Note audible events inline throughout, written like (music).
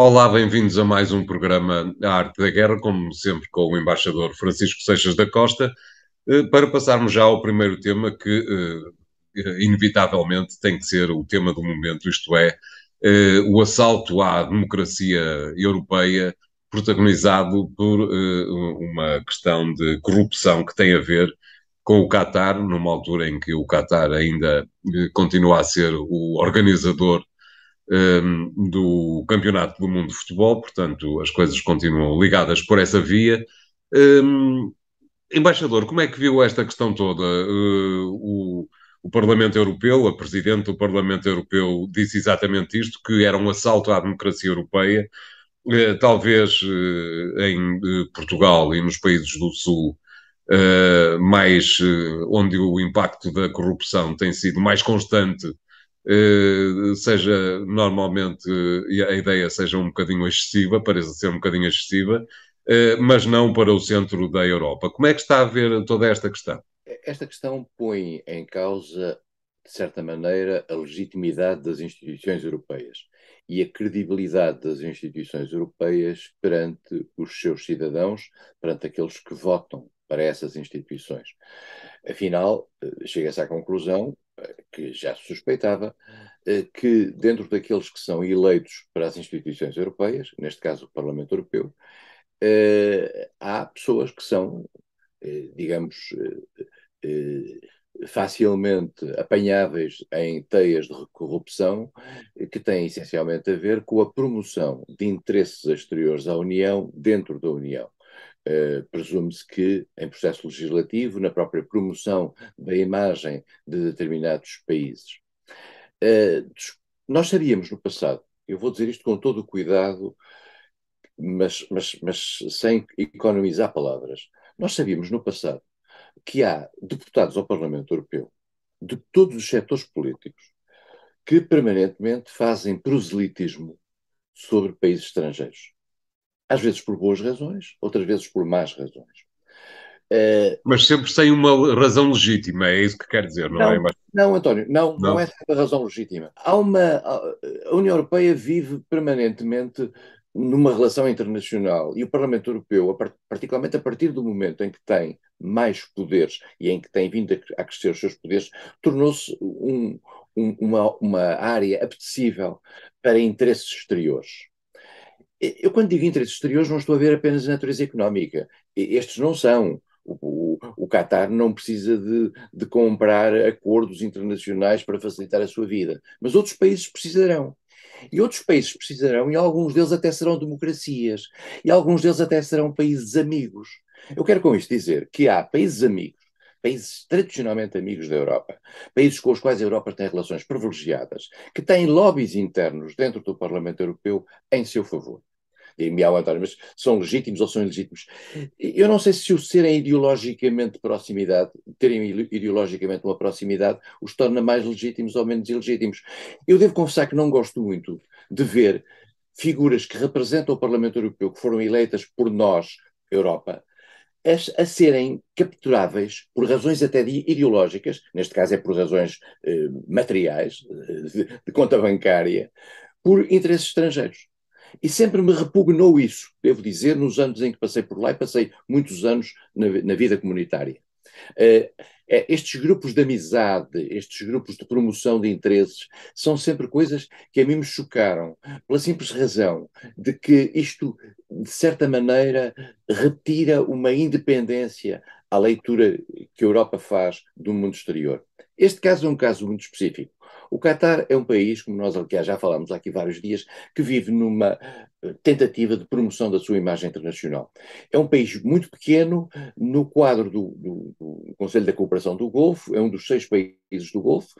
Olá, bem-vindos a mais um programa A Arte da Guerra, como sempre com o embaixador Francisco Seixas da Costa, eh, para passarmos já ao primeiro tema que eh, eh, inevitavelmente tem que ser o tema do momento, isto é, o assalto à democracia europeia protagonizado por uma questão de corrupção que tem a ver com o Qatar, numa altura em que o Qatar ainda continua a ser o organizador um, ehm, do Campeonato do Mundo de Futebol, portanto, as coisas continuam ligadas por essa via. Um, ehm, embaixador, como é que viu esta questão toda? Uh, o, o Parlamento Europeu, a Presidente do Parlamento Europeu disse exatamente isto, que era um assalto à democracia europeia, eh, talvez eh, em Portugal e nos países do Sul, mais onde o impacto da corrupção tem sido mais constante eh, seja normalmente eh, a ideia seja um bocadinho excessiva, pareça ser um bocadinho excessiva, eh, mas não para o centro da Europa. Como é que está a ver toda esta questão? Esta questão põe em causa, de certa maneira, a legitimidade das instituições europeias e a credibilidade das instituições europeias perante os seus cidadãos, perante aqueles que votam para essas instituições. Afinal, chega-se à conclusão que já se suspeitava, eh, que dentro daqueles que são eleitos para as instituições europeias, neste caso o Parlamento Europeu, eh, há pessoas que são, eh, digamos, facilmente apanháveis em teias de corrupção que têm essencialmente a ver com a promoção de interesses exteriores à União dentro da União. Eh, presume-se que em processo legislativo, na própria promoção da imagem de determinados países. Eh, nós sabíamos no passado, eu vou dizer isto com todo o cuidado, mas, mas, mas sem economizar palavras, nós sabíamos no passado que há deputados ao Parlamento Europeu de todos os setores políticos que permanentemente fazem proselitismo sobre países estrangeiros. Às vezes por boas razões, outras vezes por más razões. Uh, mas sempre sem uma razão legítima, é isso que quer dizer, não, é? não é? Mas... Não, António, não, não, não é sempre a razão legítima. Há uma. A União Europeia vive permanentemente numa relação internacional e o Parlamento Europeu, particularmente a partir do momento em que tem mais poderes e em que tem vindo a crescer os seus poderes, tornou-se um, um, uma, uma área apetecível para interesses exteriores. Eu, quando digo interesses exteriores, não estou a ver apenas a natureza económica. Estes não são. O, o, o Qatar não precisa de, de, comprar acordos internacionais para facilitar a sua vida, mas outros países precisarão. E outros países precisarão, e alguns deles até serão democracias, e alguns deles até serão países amigos. Eu quero com isto dizer que há países amigos países tradicionalmente amigos da Europa, países com os quais a Europa tem relações privilegiadas, que têm lobbies internos dentro do Parlamento Europeu em seu favor. E-me ao António, mas são legítimos ou são ilegítimos? Eu não sei se o serem ideologicamente de proximidade, terem ideologicamente uma proximidade, os torna mais legítimos ou menos ilegítimos. Eu devo confessar que não gosto muito de ver figuras que representam o Parlamento Europeu, que foram eleitas por nós, Europa, a, serem capturáveis por razões até ideológicas, neste caso é por razões eh, materiais, eh, de, de, conta bancária, por interesses estrangeiros. E sempre me repugnou isso, devo dizer, nos anos em que passei por lá e passei muitos anos na, na vida comunitária. Eh, é, estes grupos de amizade, estes grupos de promoção de interesses, são sempre coisas que a mim me chocaram, pela simples razão de que isto, de certa maneira, retira uma independência à leitura que a Europa faz do mundo exterior. Este caso é um caso muito específico. O Catar é um país, como nós aliás já falámos aqui vários dias, que vive numa tentativa de promoção da sua imagem internacional. É um país muito pequeno, no quadro do, do, do Conselho da Cooperação do Golfo, é um dos seis países do Golfo,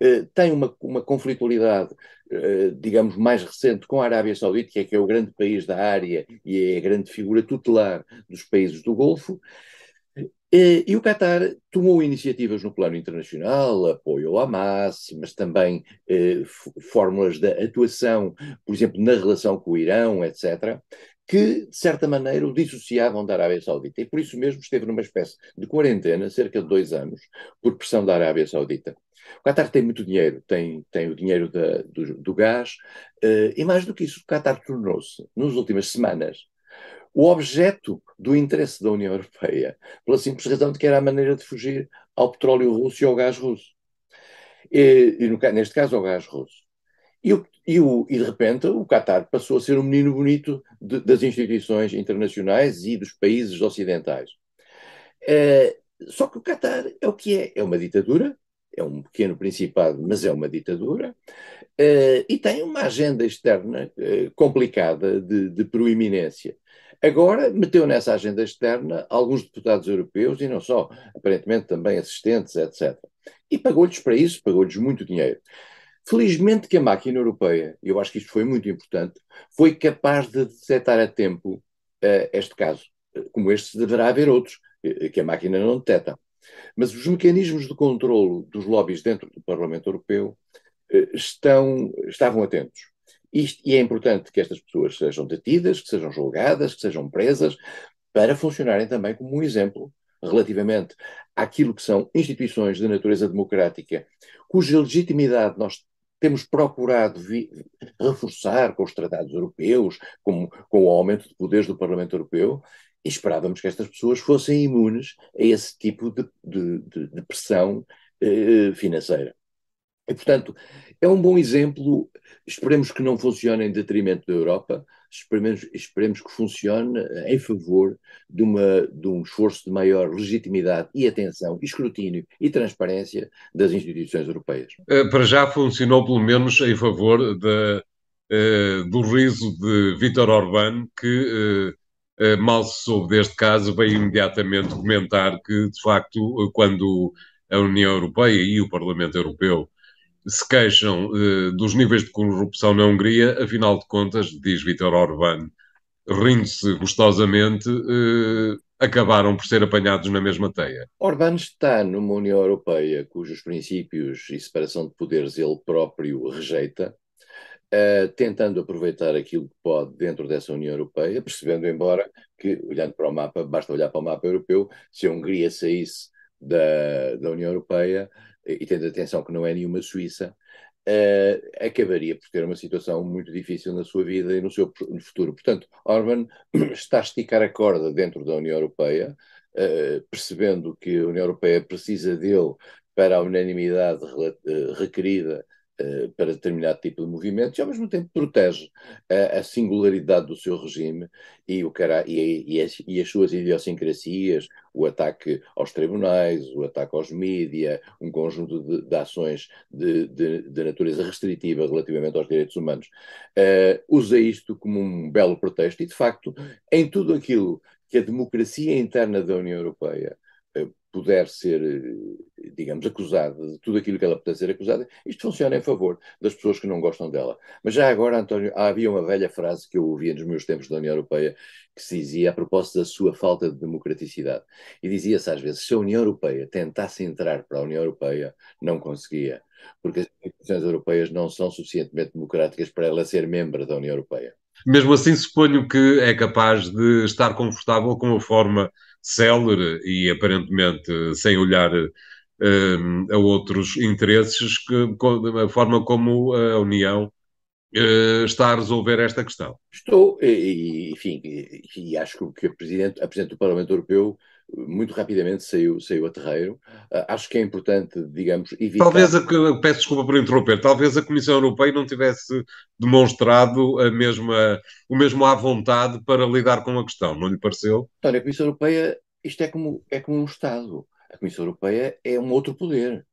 eh, tem uma, uma conflitualidade, eh, digamos, mais recente com a Arábia Saudita, que é que é o grande país da área e é a grande figura tutelar dos países do Golfo. E, o Qatar tomou iniciativas no plano internacional, apoio ao Hamas, mas também eh, fórmulas de atuação, por exemplo, na relação com o Irão, etc., que, de certa maneira, o dissociavam da Arábia Saudita. E por isso mesmo esteve numa espécie de quarentena, cerca de dois anos, por pressão da Arábia Saudita. O Qatar tem muito dinheiro, tem, tem o dinheiro da, do, do, gás, eh, e mais do que isso, o Qatar tornou-se, nas últimas semanas, o objeto do interesse da União Europeia, pela simples razão de que era a maneira de fugir ao petróleo russo e ao gás russo. E, e no, neste caso, ao gás russo. E, o, e, o, e, de repente o Qatar passou a ser um menino bonito de, das instituições internacionais e dos países ocidentais. É, só que o Qatar é o que é: é uma ditadura, é um pequeno principado, mas é uma ditadura, é, e tem uma agenda externa é, complicada de, de proeminência. Agora meteu nessa agenda externa alguns deputados europeus e não só, aparentemente também assistentes, etc. E pagou-lhes para isso, pagou-lhes muito dinheiro. Felizmente que a máquina europeia, eu acho que isto foi muito importante, foi capaz de detectar a tempo uh, este caso. Como este, deverá haver outros eh, que a máquina não detecta. Mas os mecanismos de controlo dos lobbies dentro do Parlamento Europeu uh, estão, estavam atentos e é importante que estas pessoas sejam detidas, que sejam julgadas, que sejam presas, para funcionarem também como um exemplo relativamente àquilo que são instituições de natureza democrática, cuja legitimidade nós temos procurado reforçar com os tratados europeus, com, com o aumento de poderes do Parlamento Europeu, e esperávamos que estas pessoas fossem imunes a esse tipo de, de, de, de pressão eh, eh financeira. E, portanto, é um bom exemplo. Esperemos que não funcione em detrimento da Europa, esperemos, esperemos que funcione em favor de, uma, de um esforço de maior legitimidade e atenção, e escrutínio e transparência das instituições europeias. Eh, para já funcionou, pelo menos, em favor de, eh, do riso de Vítor Orbán, que eh, mal se soube deste caso, veio imediatamente comentar que, de facto, quando a União Europeia e o Parlamento Europeu se queixam uh, dos níveis de corrupção na Hungria, afinal de contas, diz Vítor Orbán, rindo-se gostosamente, uh, acabaram por ser apanhados na mesma teia. Orbán está numa União Europeia cujos princípios e separação de poderes ele próprio rejeita, Uh, tentando aproveitar aquilo que pode dentro dessa União Europeia, percebendo, embora, que, olhando para o mapa, basta olhar para o mapa europeu, se a Hungria saísse da, da União Europeia, e tendo atenção que não é nenhuma Suíça, uh, acabaria por ter uma situação muito difícil na sua vida e no seu no futuro. Portanto, Orban (clears throat) está a esticar a corda dentro da União Europeia, uh, percebendo que a União Europeia precisa dele para a unanimidade eh, requerida eh, para determinado tipo de movimentos e ao mesmo tempo protege a, eh, a singularidade do seu regime e, o cara, e, e, as, e, as, suas idiosincrasias, o ataque aos tribunais, o ataque aos mídia, um conjunto de, de ações de, de, de, natureza restritiva relativamente aos direitos humanos. Uh, usa isto como um belo pretexto e, de facto, em tudo aquilo que a democracia interna da União Europeia puder ser, eh, digamos, acusada de tudo aquilo que ela puder ser acusada, isto funciona em favor das pessoas que não gostam dela. Mas já agora, António, havia uma velha frase que eu ouvia nos meus tempos da União Europeia que se dizia a propósito da sua falta de democraticidade. E dizia-se às vezes, se a União Europeia tentasse entrar para a União Europeia, não conseguia, porque as instituições europeias não são suficientemente democráticas para ela ser membro da União Europeia. Mesmo assim, suponho que é capaz de estar confortável com a forma célere e aparentemente sem olhar hum, a outros interesses, que, a forma como a União eh, está a resolver esta questão. Estou, e, enfim, e, acho que o que Presidente, a Presidente do Parlamento Europeu muito rapidamente saiu, saiu a terreiro. Uh, acho que é importante, digamos, evitar... Talvez, a, peço desculpa por interromper, talvez a Comissão Europeia não tivesse demonstrado a mesma, o mesmo à vontade para lidar com a questão, não lhe pareceu? Olha, a Comissão Europeia, isto é como, é como um Estado. A Comissão Europeia é um outro poder.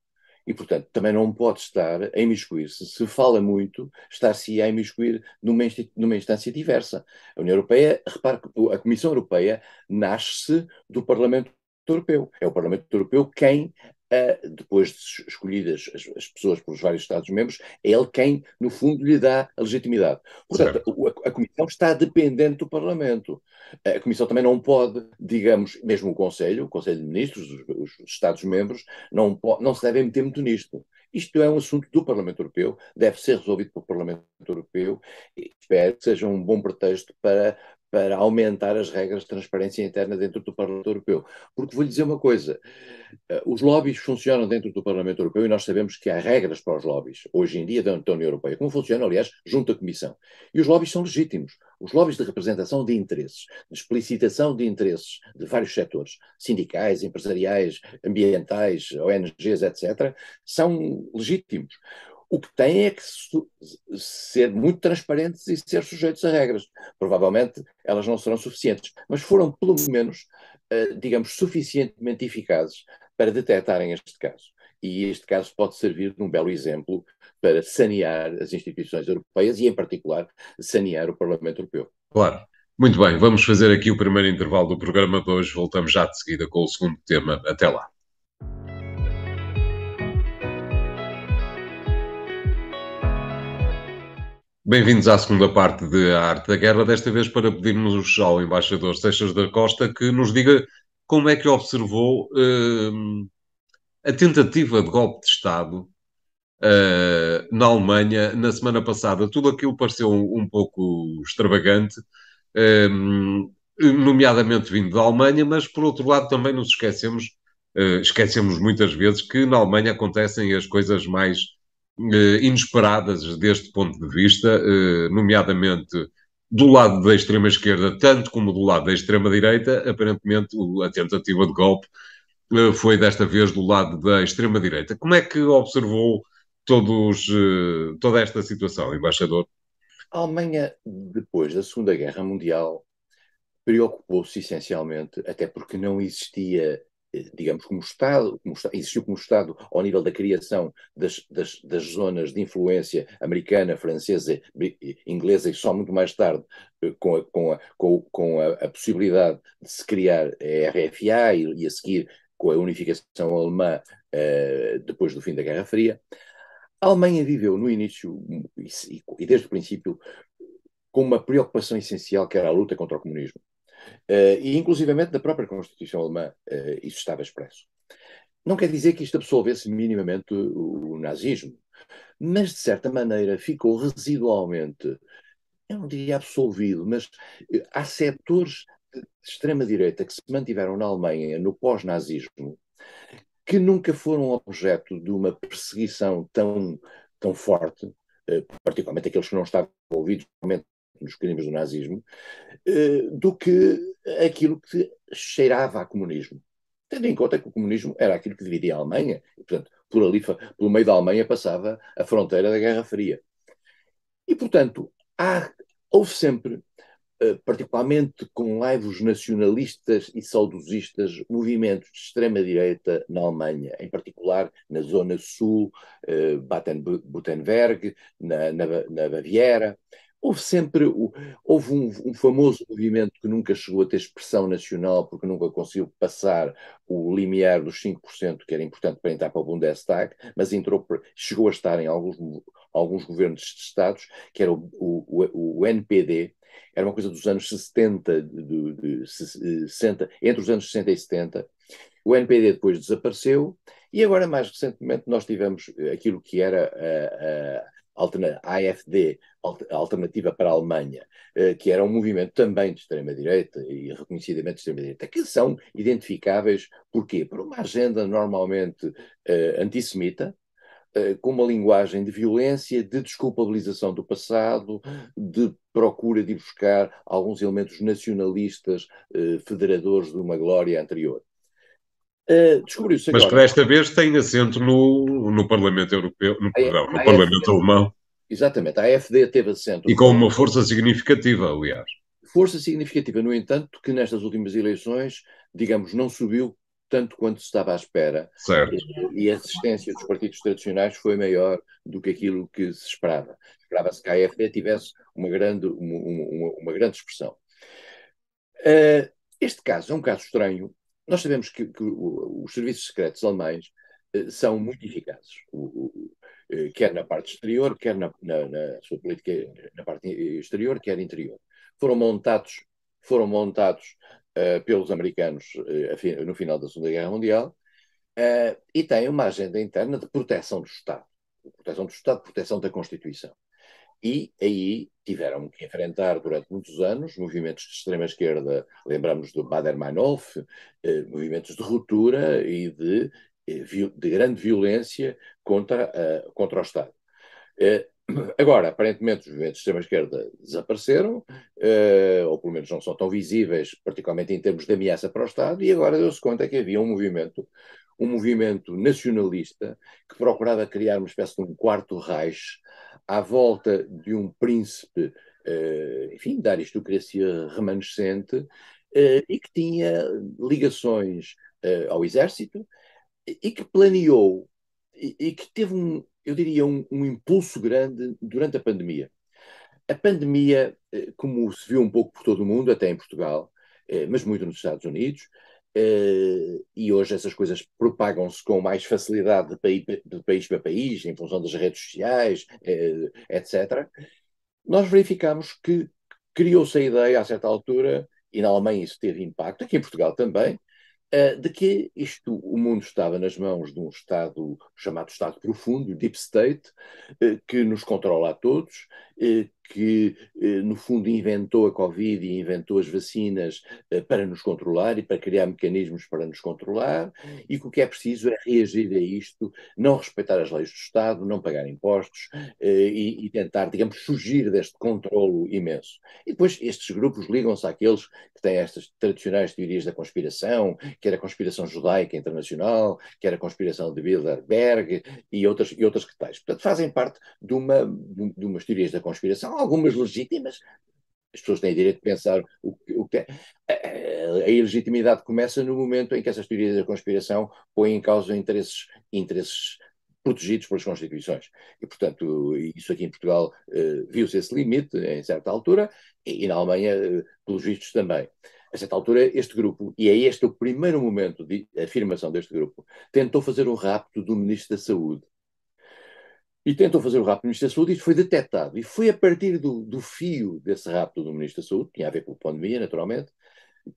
E, portanto, também não pode estar a imiscuir-se. Se fala muito, estar-se a imiscuir numa, numa instância diversa. A União Europeia, repare que a Comissão Europeia nasce do Parlamento Europeu. É o Parlamento Europeu quem depois de escolhidas as, as, pessoas pelos vários Estados-membros, é ele quem, no fundo, lhe dá a legitimidade. Portanto, a, a, Comissão está dependente do Parlamento. A Comissão também não pode, digamos, mesmo o Conselho, o Conselho de Ministros, os, os Estados-membros, não, não se devem meter muito nisto. Isto é um assunto do Parlamento Europeu, deve ser resolvido pelo Parlamento Europeu e espero que seja um bom pretexto para para aumentar as regras de transparência interna dentro do Parlamento Europeu. Porque vou-lhe dizer uma coisa: eh, os lobbies funcionam dentro do Parlamento Europeu e nós sabemos que há regras para os lobbies, hoje em dia, da União Europeia, como funciona, aliás, junto à Comissão. E os lobbies são legítimos. Os lobbies de representação de interesses, de explicitação de interesses de vários setores, sindicais, empresariais, ambientais, ONGs, etc., são legítimos. O que têm é que ser muito transparentes e ser sujeitos a regras. Provavelmente elas não serão suficientes, mas foram, pelo menos, eh, digamos, suficientemente eficazes para detectarem este caso. E este caso pode servir de um belo exemplo para sanear as instituições europeias e, em particular, sanear o Parlamento Europeu. Claro. Muito bem, vamos fazer aqui o primeiro intervalo do programa de hoje. Voltamos já de seguida com o segundo tema. Até lá. Bem-vindos à segunda parte de A Arte da Guerra, desta vez para pedirmos ao embaixador Seixas da Costa que nos diga como é que observou uh, a tentativa de golpe de Estado uh, na Alemanha na semana passada. Tudo aquilo pareceu um, um pouco extravagante, uh, nomeadamente vindo da Alemanha, mas por outro lado também nos esquecemos, esquecemos muitas vezes que na Alemanha acontecem as coisas mais eh, inesperadas deste ponto de vista, eh, nomeadamente do lado da extrema-esquerda, tanto como do lado da extrema-direita, aparentemente a tentativa de golpe eh, foi desta vez do lado da extrema-direita. Como é que observou todos, toda esta situação, embaixador? A Alemanha, depois da Segunda Guerra Mundial, preocupou-se essencialmente, até porque não existia eh, digamos, como Estado, como, existiu como Estado ao nível da criação das, das, das zonas de influência americana, francesa, eh, inglesa e só muito mais tarde eh, com a, com a, com a, a possibilidade de se criar a RFA e, e a seguir com a unificação alemã uh, depois do fim da Guerra Fria, a Alemanha viveu no início e, e desde o princípio com uma preocupação essencial que era a luta contra o comunismo. Eh, e inclusivamente da própria Constituição alemã eh, isso estava expresso. Não quer dizer que isto absolvesse minimamente o, o nazismo, mas de certa maneira ficou residualmente, eu não diria absolvido, mas eh, há setores de extrema-direita que se mantiveram na Alemanha no pós-nazismo que nunca foram objeto de uma perseguição tão, tão forte, particularmente aqueles que não estavam envolvidos nos crimes do nazismo, eh, do que aquilo que cheirava a comunismo. Tendo em conta que o comunismo era aquilo que dividia a Alemanha, e, portanto, por ali, pelo meio da Alemanha passava a fronteira da Guerra Fria. E, portanto, há, houve sempre, eh, particularmente com laivos nacionalistas e saudosistas, movimentos de extrema-direita na Alemanha, em particular na zona sul, eh, Baden-Württemberg, na, na, na Baviera, Houve sempre houve um, um, famoso movimento que nunca chegou a ter expressão nacional, porque nunca conseguiu passar o limiar dos 5%, que era importante para entrar para o Bundestag, mas entrou, chegou a estar em alguns, alguns governos de Estados, que era o, o, o NPD, era uma coisa dos anos 70, de, de, 60, eh, entre os anos 60 e 70. O NPD depois desapareceu, e agora, mais recentemente, nós tivemos aquilo que era. A, a, AFD, Alternativa para a Alemanha, eh, que era um movimento também de extrema-direita e reconhecidamente de extrema-direita, que são identificáveis porquê? Por uma agenda normalmente eh, antissemita, eh, com uma linguagem de violência, de desculpabilização do passado, de procura de buscar alguns elementos nacionalistas federadores de uma glória anterior. Eh, descobriu-se agora. Mas que desta vez tem assento no, no Parlamento Europeu, no, a, não, no a Parlamento Alemão. Exatamente, a AFD teve assento. E com uma força significativa, aliás. Força significativa, no entanto, que nestas últimas eleições, digamos, não subiu tanto quanto se estava à espera. Certo. E, e a resistência dos partidos tradicionais foi maior do que aquilo que se esperava. Esperava-se que a AFD tivesse uma grande, uma, uma, uma grande expressão. Uh, este caso é um caso estranho, nós sabemos que, que os serviços secretos alemães eh, são muito eficazes, o, o, eh, quer na parte exterior, quer na, na, na, sua política, na parte exterior, quer interior. Foram montados, foram montados uh, pelos americanos uh, no final da Segunda Guerra Mundial uh, e têm uma agenda interna de proteção do Estado, proteção do Estado, proteção da Constituição e aí tiveram que enfrentar durante muitos anos movimentos de extrema-esquerda, lembramos do Bader-Meinhof, eh, movimentos de ruptura e de, eh, de grande violência contra, uh, contra o Estado. Eh, (clears throat) Agora, aparentemente, os movimentos de extrema-esquerda desapareceram, uh, ou pelo menos não são tão visíveis, particularmente em termos de ameaça para o Estado, e agora deu-se conta que havia um movimento um movimento nacionalista que procurava criar uma espécie de um quarto Reich à volta de um príncipe, eh, enfim, da aristocracia remanescente eh, e que tinha ligações eh, ao exército e que planeou e que teve um, eu diria, um, um impulso grande durante a pandemia. A pandemia, como se viu um pouco por todo o mundo, até em Portugal, mas muito nos Estados Unidos, Uh, e hoje essas coisas propagam-se com mais facilidade de país, de país, para país, em função das redes sociais, uh, eh, etc. Nós verificamos que criou-se a ideia, a certa altura, e na Alemanha isso teve impacto, aqui em Portugal também, uh, de que isto, o mundo estava nas mãos de um Estado chamado Estado profundo, Deep State, que nos controla a todos eh, que, eh, no fundo, inventou a Covid e inventou as vacinas eh, para nos controlar e para criar mecanismos para nos controlar, e que o que é preciso é reagir a isto, não respeitar as leis do Estado, não pagar impostos e, e tentar, digamos, fugir deste controlo imenso. E depois estes grupos ligam-se àqueles que têm estas tradicionais teorias da conspiração, que era a conspiração judaica internacional, que era a conspiração de Bilderberg e outras, e outras que tais. Portanto, fazem parte de, uma, de umas teorias da conspiração, algumas legítimas, as pessoas têm direito de pensar o que, o que a, a, ilegitimidade começa no momento em que essas teorias da conspiração põem em causa interesses, interesses protegidos pelas Constituições. E, portanto, isso aqui em Portugal eh, viu-se esse limite em certa altura e, e na Alemanha, eh, pelos vistos, também. A certa altura, este grupo, e é este o primeiro momento de afirmação deste grupo, tentou fazer o rapto do Ministro da Saúde e tentou fazer o rapto do Ministro da Saúde, Isso foi detectado. E foi a partir do, do fio desse rapto do Ministro da Saúde, que tinha a ver com a pandemia, naturalmente,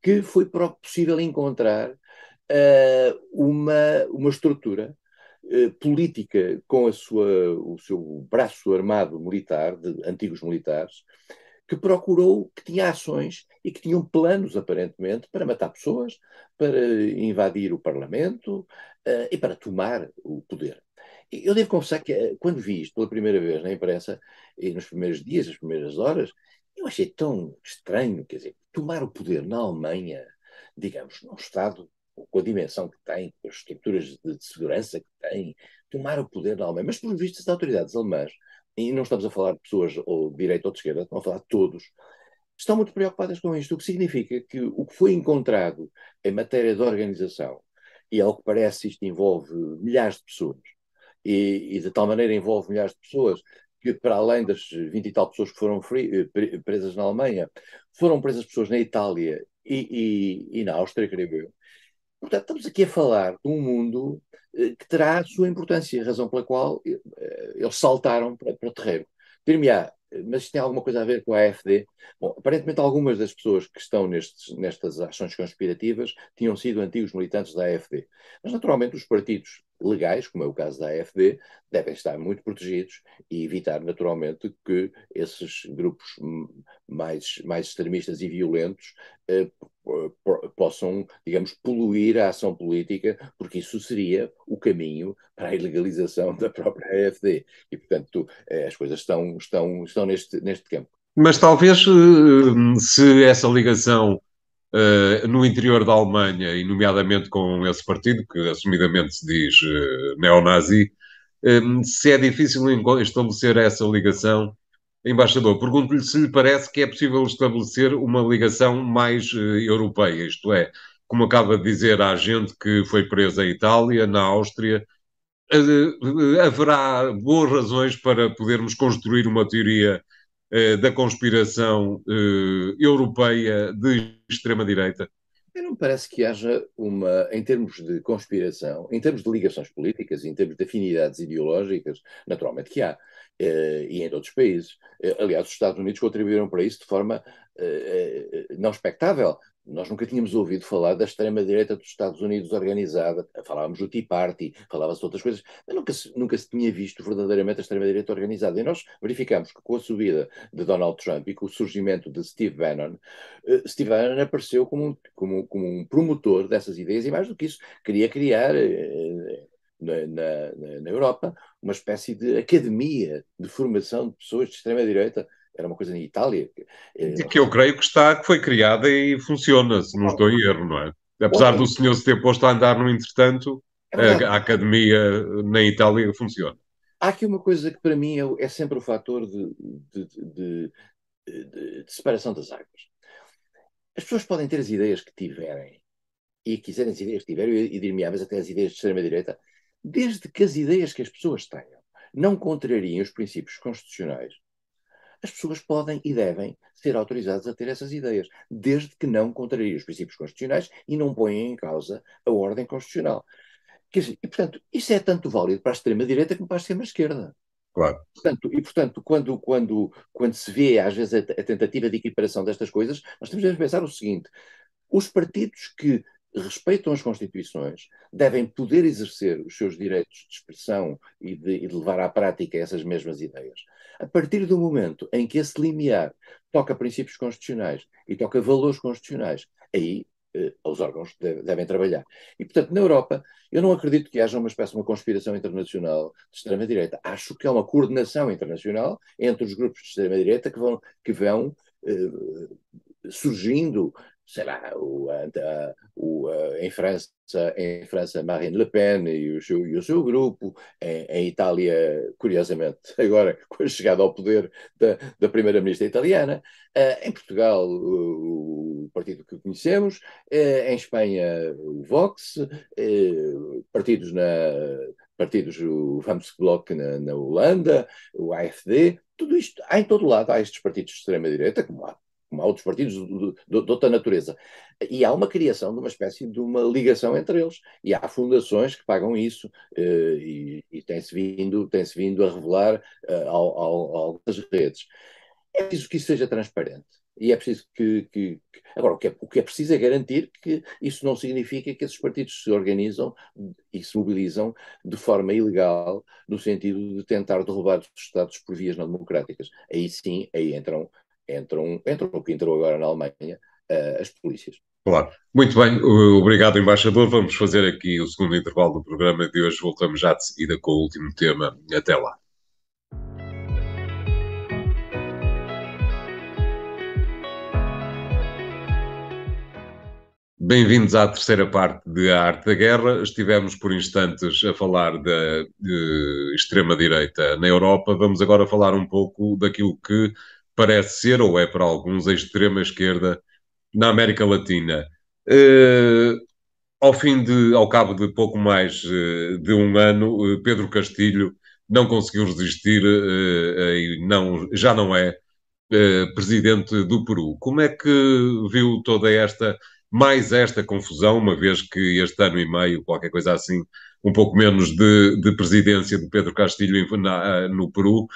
que foi possível encontrar uh, uma, uma estrutura uh, política com a sua, o seu braço armado militar, de antigos militares, que procurou, que tinha ações e que tinham planos, aparentemente, para matar pessoas, para invadir o Parlamento uh, e para tomar o poder. Eu devo confessar que eh, quando vi isto pela primeira vez na imprensa, e nos primeiros dias, as primeiras horas, eu achei tão estranho, quer dizer, tomar o poder na Alemanha, digamos, num Estado com a dimensão que tem, com as estruturas de, segurança que tem, tomar o poder na Alemanha. Mas, pelos visto, as autoridades alemãs, e não estamos a falar de pessoas ou de direita ou de esquerda, estamos a falar de todos, estão muito preocupadas com isto, o que significa que o que foi encontrado em matéria de organização, e ao que parece isto envolve milhares de pessoas, e, e de tal maneira envolve milhares de pessoas que para além das 20 e tal pessoas que foram free, eh, presas na Alemanha, foram presas pessoas na Itália e, e, e, na Áustria, creio eu. Portanto, estamos aqui a falar de um mundo eh, que terá a sua importância, razão pela qual eh, eles saltaram para, para o terreiro Dir-me-á, mas isto tem alguma coisa a ver com a AFD? Bom, aparentemente algumas das pessoas que estão nestes, nestas ações conspirativas tinham sido antigos militantes da AFD. Mas naturalmente os partidos legais, como é o caso da AFD, devem estar muito protegidos e evitar naturalmente que esses grupos mais, mais extremistas e violentos eh, possam, digamos, poluir a ação política, porque isso seria o caminho para a ilegalização da própria AFD. E, portanto, eh, as coisas estão, estão, estão neste, neste campo. Mas talvez eh, se essa ligação uh, no interior da Alemanha, e nomeadamente com esse partido, que assumidamente se diz uh, neonazi, um, eh, se é difícil estabelecer essa ligação. Embaixador, pergunto-lhe se lhe parece que é possível estabelecer uma ligação mais uh, europeia, isto é, como acaba de dizer, há gente que foi presa em Itália, na Áustria. Uh, uh, haverá boas razões para podermos construir uma teoria eh, da conspiração eh, europeia de extrema-direita? Não parece que haja uma, em termos de conspiração, em termos de ligações políticas, em termos de afinidades ideológicas, naturalmente que há, eh, e em outros países. Aliás, os Estados Unidos contribuíram para isso de forma não expectável. Nós nunca tínhamos ouvido falar da extrema-direita dos Estados Unidos organizada. Falávamos do Tea Party, falava-se de outras coisas, mas nunca se, nunca se tinha visto verdadeiramente a extrema-direita organizada. E nós verificamos que com a subida de Donald Trump e com o surgimento de Steve Bannon, eh, Steve Bannon apareceu como um, como, como um promotor dessas ideias e, mais do que isso, queria criar. Eh, na, na, na, Europa, uma espécie de academia de formação de pessoas de extrema-direita era uma coisa na Itália. Eh, e que eu creio que está, que foi criada e funciona, se não estou em erro, não é? Apesar do senhor se ter posto a andar no entretanto, é a, academia eh, na Itália funciona. Há aqui uma coisa que para mim é, é sempre o fator de, de, de, de separação das águas. As pessoas podem ter as ideias que tiverem e quiserem as ideias que tiverem, e dir-me, ah, mas até as ideias de extrema-direita, desde que as ideias que as pessoas tenham não contrariem os princípios constitucionais as pessoas podem e devem ser autorizadas a ter essas ideias, desde que não contrariem os princípios constitucionais e não ponham em causa a ordem constitucional. Quer dizer, e portanto, isso é tanto válido para a extrema-direita como para a extrema-esquerda. Claro. Portanto, e portanto, quando, quando, quando se vê às vezes a, a tentativa de equiparação destas coisas, nós temos de pensar o seguinte: os partidos que respeitam as Constituições, devem poder exercer os seus direitos de expressão e de, e de, levar à prática essas mesmas ideias. A partir do momento em que esse limiar toca princípios constitucionais e toca valores constitucionais, aí eh, os órgãos devem trabalhar. E, portanto, na Europa, eu não acredito que haja uma espécie de uma conspiração internacional de extrema-direita. Acho que há é uma coordenação internacional entre os grupos de extrema-direita que vão, que vão eh, surgindo sei lá, o, o, eh, em, França, em França, Marine Le Pen e o seu, e o seu grupo, em, em, Itália, curiosamente, (laughs) agora com a chegada ao poder da, da primeira-ministra italiana, eh, em Portugal, o, o, partido que conhecemos, eh, em Espanha, o Vox, partidos na. Partidos, o Vamos Bloc na, na Holanda, o AFD, tudo isto, há em todo lado, há estes partidos de extrema-direita, como há como há outros partidos de, de, de, outra natureza. E há uma criação de uma espécie de uma ligação entre eles. E há fundações que pagam isso eh, e, e tem-se vindo, tem vindo a revelar eh, algumas redes. É preciso que isso seja transparente. E é preciso que. que, que... Agora, o que, é, o que, é, preciso é garantir que isso não significa que esses partidos se organizam e se mobilizam de forma ilegal, no sentido de tentar derrubar os Estados por vias não democráticas. Aí sim, aí entram entram, entram o que entrou agora na Alemanha, eh, as polícias. Claro. Muito bem, obrigado, embaixador. Vamos fazer aqui o segundo intervalo do programa de hoje. Voltamos já de seguida com o último tema. Até lá. Bem-vindos à terceira parte de A Arte da Guerra. Estivemos por instantes a falar da extrema-direita na Europa. Vamos agora falar um pouco daquilo que parece ser, ou é para alguns, a extrema-esquerda na América Latina. Uh, ao fim de, ao cabo de pouco mais eh, de um ano, eh, Pedro Castilho não conseguiu resistir e não, já não é presidente do Peru. Como é que viu toda esta, mais esta confusão, uma vez que este ano e meio, qualquer coisa assim, um pouco menos de, de presidência de Pedro Castilho na, no Peru,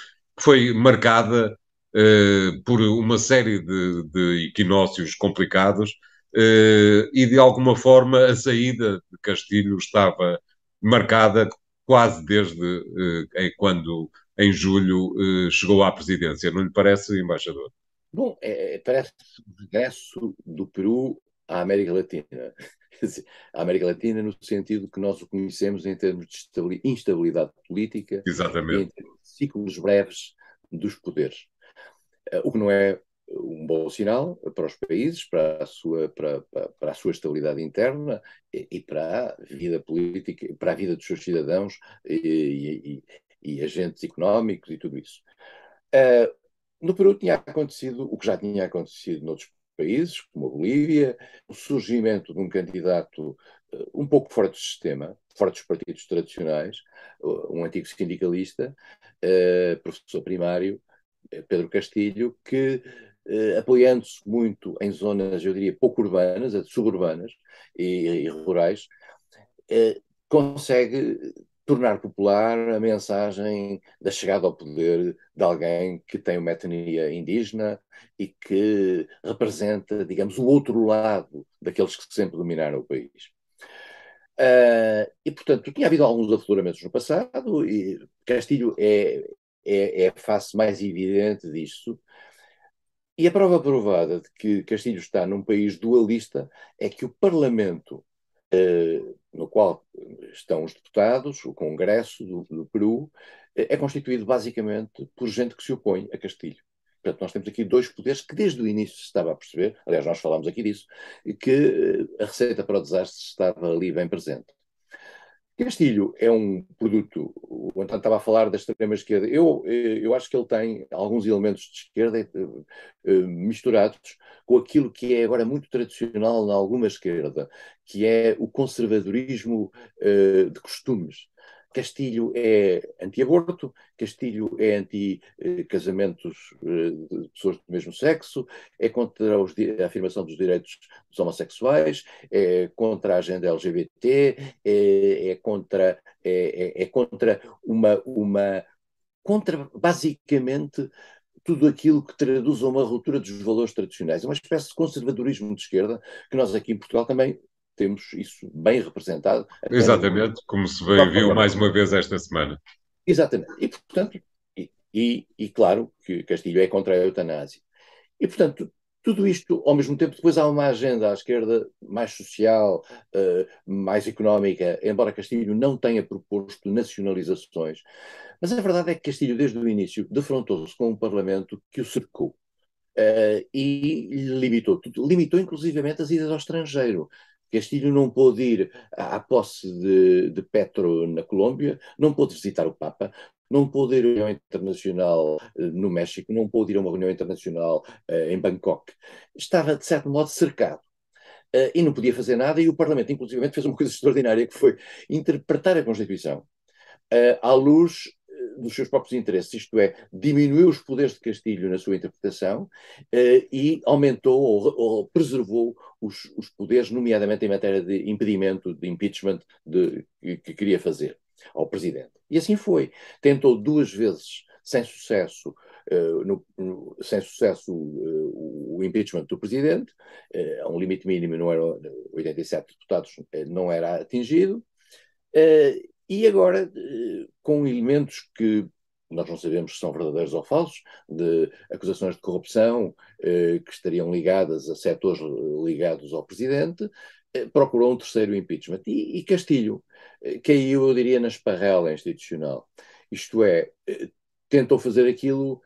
foi marcada eh, por uma série de, de equinócios complicados uh, e, de alguma forma, a saída de Castilho estava marcada quase desde uh, quando, em julho, chegou à presidência. Não lhe parece, embaixador? Bom, é, é parece o regresso do Peru à América Latina. a (laughs) América Latina no sentido que nós o conhecemos em termos de instabilidade política, Exatamente. em termos de ciclos breves dos poderes. Eh, o que não é um bom sinal para os países, para a sua, para, para, a sua estabilidade interna e, para a vida política, para a vida dos seus cidadãos e, e, e agentes económicos e tudo isso. Uh, no Peru tinha acontecido o que já tinha acontecido noutros países, como a Bolívia, o surgimento de um candidato uh, um pouco fora do sistema, fora dos partidos tradicionais, uh, um antigo sindicalista, professor primário, eh, Pedro Castilho, que eh, apoiando-se muito em zonas, eu diria, pouco urbanas, eh, suburbanas e, e rurais, eh, consegue tornar popular a mensagem da chegada ao poder de alguém que tem uma etnia indígena e que representa, digamos, o outro lado daqueles que sempre dominaram o país. Uh, e, portanto, tinha havido alguns afloramentos no passado, e Castilho é, é, é a face mais evidente disso. E a prova provada de que Castilho está num país dualista é que o Parlamento, eh, no qual estão os deputados, o Congresso do, do Peru, eh, é constituído basicamente por gente que se opõe a Castilho. Portanto, nós temos aqui dois poderes que desde o início se estava a perceber, aliás, nós falámos aqui disso, que eh, a receita para o desastre estava ali bem presente. Castilho é um produto, o António estava a falar da extrema-esquerda, eu, eh, eu acho que ele tem alguns elementos de esquerda eh, eh, misturados com aquilo que é agora muito tradicional na alguma esquerda, que é o conservadorismo de costumes. Castilho é anti-aborto, Castilho é anti-casamentos eh, de pessoas do mesmo sexo, é contra os, a afirmação dos direitos dos homossexuais, é contra a agenda LGBT, é, é contra, é, é, é, contra uma, uma. contra, basicamente, tudo aquilo que traduz a uma ruptura dos valores tradicionais. É uma espécie de conservadorismo de esquerda que nós aqui em Portugal também temos isso bem representado. Exatamente, no... como se bem viu mais uma vez esta semana. Exatamente. E, portanto, e, e, e claro que Castilho é contra a eutanásia. E, portanto, tudo isto, ao mesmo tempo, depois há uma agenda à esquerda mais social, uh, mais económica, embora Castilho não tenha proposto nacionalizações. Mas a verdade é que Castilho, desde o início, defrontou-se com um Parlamento que o cercou. Uh, e limitou tudo, limitou inclusivamente as idas ao estrangeiro. Castilho não pôde ir à posse de, de Petro na Colômbia, não pôde visitar o Papa, não pôde ir a uma reunião internacional eh, no México, não pôde ir a uma reunião internacional eh, em Bangkok. Estava, de certo modo, cercado. Eh, e não podia fazer nada, e o Parlamento, inclusive, fez uma coisa (laughs) extraordinária, que foi interpretar a Constituição à luz dos seus próprios interesses, isto é, diminuiu os poderes de Castilho na sua interpretação eh, e aumentou ou, ou preservou os, os, poderes, nomeadamente em matéria de impedimento, de impeachment de, que, que queria fazer ao presidente. E assim foi. Tentou duas vezes, sem sucesso, Uh, no, no, sem sucesso uh, o impeachment do presidente, uh, a um limite mínimo, não era 87 deputados, não era atingido, e agora, eh, com elementos que nós não sabemos se são verdadeiros ou falsos, de acusações de corrupção eh, que estariam ligadas a setores eh, ligados ao presidente, procurou um terceiro impeachment. E, Castilho caiu, eu diria, na esparrela institucional. Isto é, tentou fazer aquilo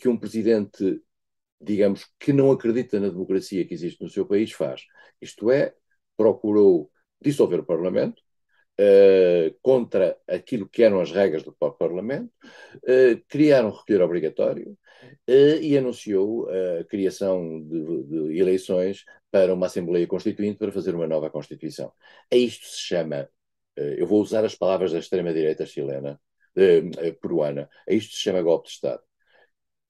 que um presidente, digamos, que não acredita na democracia que existe no seu país faz. Isto é, procurou dissolver o Parlamento, uh, contra aquilo que eram as regras do próprio Parlamento, uh, criaram um recolher obrigatório uh, e anunciou a criação de, de eleições para uma Assembleia Constituinte para fazer uma nova Constituição. A isto se chama, eu vou usar as palavras da extrema-direita chilena, peruana, a isto se chama golpe de Estado.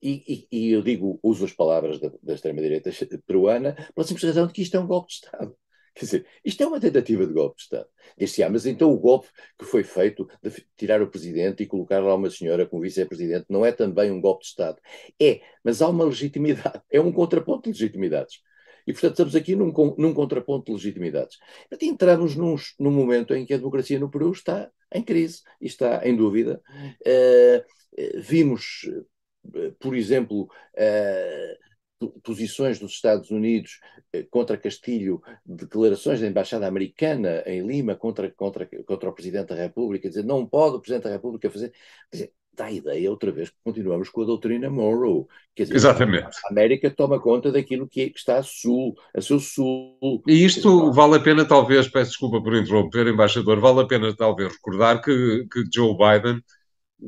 E, e, e, eu digo, uso as palavras da, da extrema-direita peruana, pela simples razão de que isto é um golpe de Estado. Quer dizer, isto é uma tentativa de golpe de Estado. Diz-se, ah, mas então o golpe que foi feito de tirar o presidente e colocar lá uma senhora como vice-presidente não é também um golpe de Estado. É, mas há uma legitimidade, é um contraponto de legitimidades. E, portanto, estamos aqui num, num contraponto de legitimidades. Portanto, entramos num, num, momento em que a democracia no Peru está em crise, está em dúvida. Uh, vimos, eh, por exemplo, uh, posições dos Estados Unidos eh, contra Castilho, declarações da Embaixada Americana em Lima contra, contra, contra o Presidente da República, dizer não pode o Presidente da República fazer. Quer dizer, dá a ideia outra vez que continuamos com a doutrina Monroe. Quer dizer, Exatamente. A América toma conta daquilo que é, está a sul, a seu sul. E isto dizer, vale a pena, talvez, peço desculpa por interromper, embaixador, vale a pena talvez recordar que, que Joe Biden,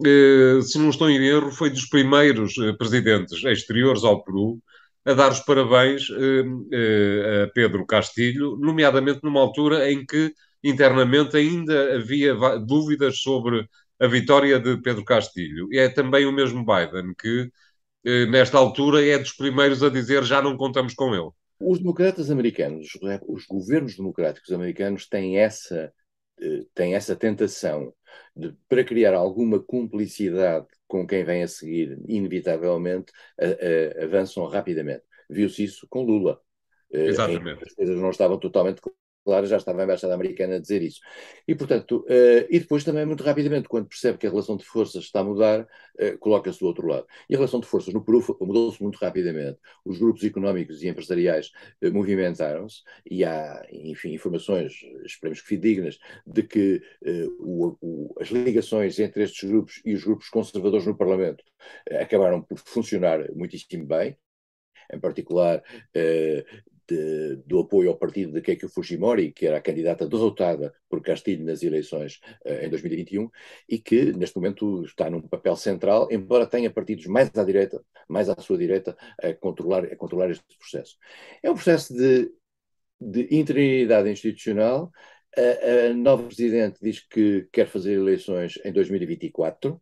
eh, se não estou em erro, foi dos primeiros eh, presidentes exteriores ao Peru a dar os parabéns eh, eh, a Pedro Castilho, nomeadamente numa altura em que internamente ainda havia dúvidas sobre a vitória de Pedro Castilho. E é também o mesmo Biden que, eh, nesta altura, é dos primeiros a dizer já não contamos com ele. Os democratas americanos, os governos democráticos americanos têm essa, têm essa tentação de, para criar alguma cumplicidade com quem vem a seguir, inevitavelmente, a, a, avançam rapidamente. Viu-se isso com Lula. Eh, Exatamente. As coisas não estavam totalmente claro, já estava a Embaixada Americana a dizer isso. E, portanto, uh, e depois também, muito rapidamente, quando percebe que a relação de forças está a mudar, uh, coloca-se do outro lado. E a relação de forças no Peru mudou-se muito rapidamente. Os grupos económicos e empresariais uh, movimentaram-se e há, enfim, informações, esperemos que fidedignas, de que o, o, as ligações entre estes grupos e os grupos conservadores no Parlamento acabaram por funcionar muitíssimo bem em particular eh, de, do apoio ao partido de Keiko Fujimori, que era a candidata derrotada por Castilho nas eleições uh, em 2021, e que neste momento está num papel central, embora tenha partidos mais à direita, mais à sua direita, a controlar, a controlar este processo. É um processo de, de interinidade institucional. A, a nova presidente diz que quer fazer eleições em 2024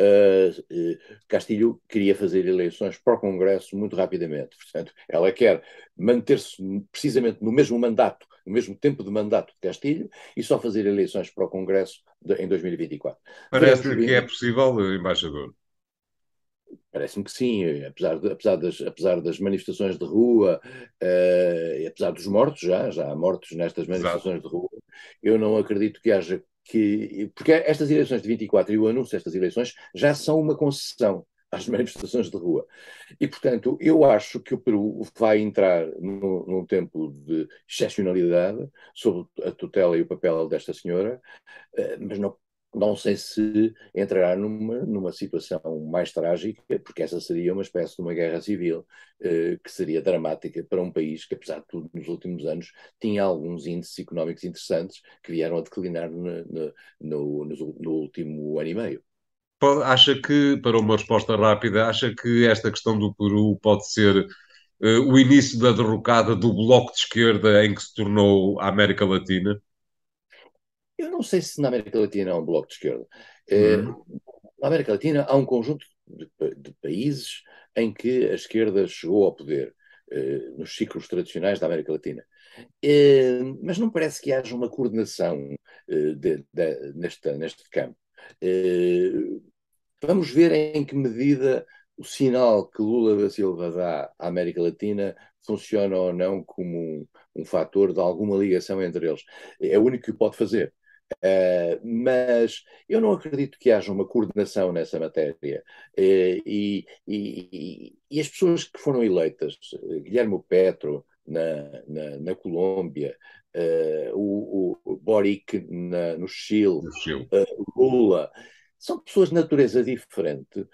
uh, Castilho queria fazer eleições para o Congresso muito rapidamente. Portanto, ela quer manter-se precisamente no mesmo mandato, no mesmo tempo de mandato de Castilho, e só fazer eleições para o Congresso de, em 2024. Parece-lhe que é possível, embaixador. Parece-me que sim, apesar, de, apesar, das, apesar das manifestações de rua, uh, apesar dos mortos já, já há mortos nestas manifestações Exato. de rua, eu não acredito que haja que. Porque estas eleições de 24 e o anúncio destas eleições já são uma concessão às manifestações de rua. E, portanto, eu acho que o Peru vai entrar num, num tempo de excepcionalidade sob a tutela e o papel desta senhora, eh, mas não não sei se entrará numa, numa situação mais trágica, porque essa seria uma espécie de uma guerra civil, eh, que seria dramática para um país que, apesar de tudo, nos últimos anos tinha alguns índices económicos interessantes que vieram a declinar no, no, no, no último ano e meio. acha que, para uma resposta rápida, acha que esta questão do Peru pode ser eh, o início da derrocada do bloco de esquerda em que se tornou a América Latina? Eu não sei se na América Latina há é um bloco de esquerda. É, uhum. Na América Latina há um conjunto de, de, países em que a esquerda chegou ao poder, eh, nos ciclos tradicionais da América Latina. Eh, mas não parece que haja uma coordenação eh, de, de, neste campo. vamos ver em que medida o sinal que Lula da Silva dá à América Latina funciona ou não como um, um fator de alguma ligação entre eles. É o único que pode fazer. Uh, mas eu não acredito que haja uma coordenação nessa matéria. Uh, e, e, e, as pessoas que foram eleitas, eh, Guilherme Petro na, na, na Colômbia, uh, o, o, Boric na, no Chile, no Chile. Lula, são pessoas de natureza diferente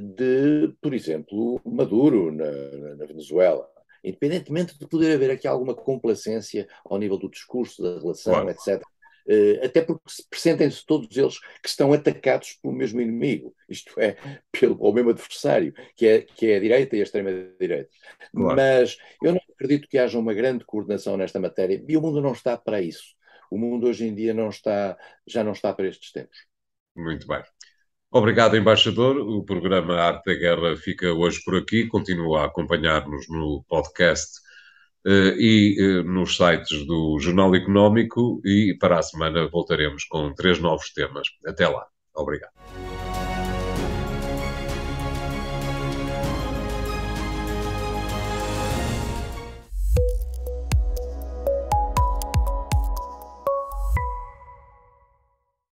de, por exemplo, Maduro na, na Venezuela independentemente de poder haver aqui alguma complacência ao nível do discurso, da relação, claro. etc. Eh, até porque presentem se todos eles que estão atacados pelo mesmo inimigo, isto é, pelo ou mesmo adversário, que é, que é a direita e a extrema-direita. Claro. Mas eu não acredito que haja uma grande coordenação nesta matéria e o mundo não está para isso. O mundo hoje em dia não está, já não está para estes tempos. Muito bem. Obrigado, embaixador. O programa Arte da Guerra fica hoje por aqui. Continua a acompanhar-nos no podcast eh, e eh, nos sites do Jornal Económico. E para a semana voltaremos com três novos temas. Até lá. Obrigado.